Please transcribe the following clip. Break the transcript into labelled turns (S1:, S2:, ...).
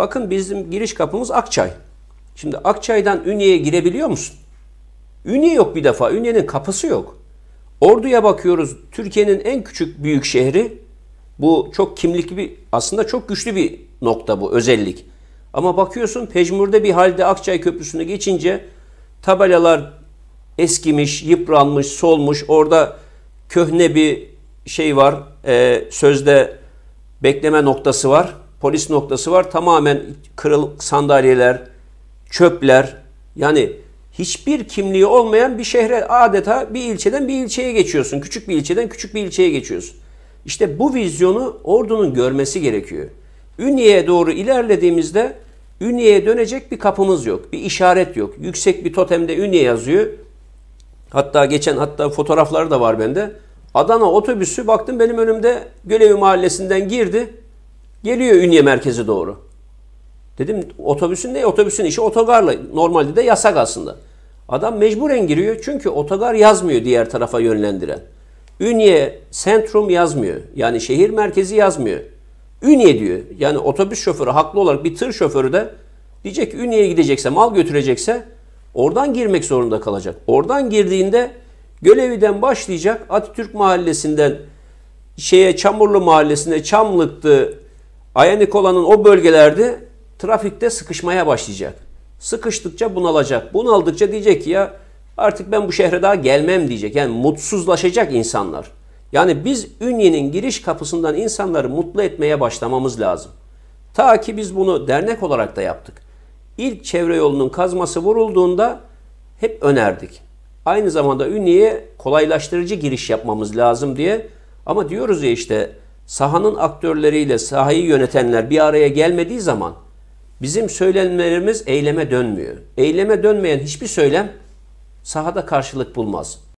S1: Bakın bizim giriş kapımız Akçay. Şimdi Akçay'dan Ünye'ye girebiliyor musun? Ünye yok bir defa. Ünye'nin kapısı yok. Ordu'ya bakıyoruz. Türkiye'nin en küçük büyük şehri. Bu çok kimlikli bir aslında çok güçlü bir nokta bu özellik. Ama bakıyorsun pejmürde bir halde Akçay Köprüsü'nü geçince tabelalar eskimiş, yıpranmış, solmuş. Orada köhne bir şey var. E, sözde bekleme noktası var polis noktası var. Tamamen kırılık sandalyeler, çöpler yani hiçbir kimliği olmayan bir şehre adeta bir ilçeden bir ilçeye geçiyorsun. Küçük bir ilçeden küçük bir ilçeye geçiyorsun. İşte bu vizyonu ordunun görmesi gerekiyor. Ünye'ye doğru ilerlediğimizde Ünye'ye dönecek bir kapımız yok. Bir işaret yok. Yüksek bir totemde Ünye yazıyor. Hatta geçen hatta fotoğrafları da var bende. Adana otobüsü baktım benim önümde Gölevi Mahallesi'nden girdi. Geliyor Ünye merkezi doğru. Dedim otobüsün ne? Otobüsün işi otogarla. Normalde de yasak aslında. Adam mecburen giriyor çünkü otogar yazmıyor diğer tarafa yönlendiren. Ünye Centrum yazmıyor. Yani şehir merkezi yazmıyor. Ünye diyor. Yani otobüs şoförü haklı olarak bir tır şoförü de diyecek Ünye'ye gidecekse, mal götürecekse oradan girmek zorunda kalacak. Oradan girdiğinde Gölevi'den başlayacak Atatürk Mahallesi'nden şeye Çamurlu Mahallesi'ne Çamlıktı, Nikola'nın o bölgelerde trafikte sıkışmaya başlayacak. Sıkıştıkça bunalacak. Bunaldıkça diyecek ki ya artık ben bu şehre daha gelmem diyecek. Yani mutsuzlaşacak insanlar. Yani biz Ünye'nin giriş kapısından insanları mutlu etmeye başlamamız lazım. Ta ki biz bunu dernek olarak da yaptık. İlk çevre yolunun kazması vurulduğunda hep önerdik. Aynı zamanda Ünye'ye kolaylaştırıcı giriş yapmamız lazım diye. Ama diyoruz ya işte sahanın aktörleriyle sahayı yönetenler bir araya gelmediği zaman bizim söylemlerimiz eyleme dönmüyor. Eyleme dönmeyen hiçbir söylem sahada karşılık bulmaz.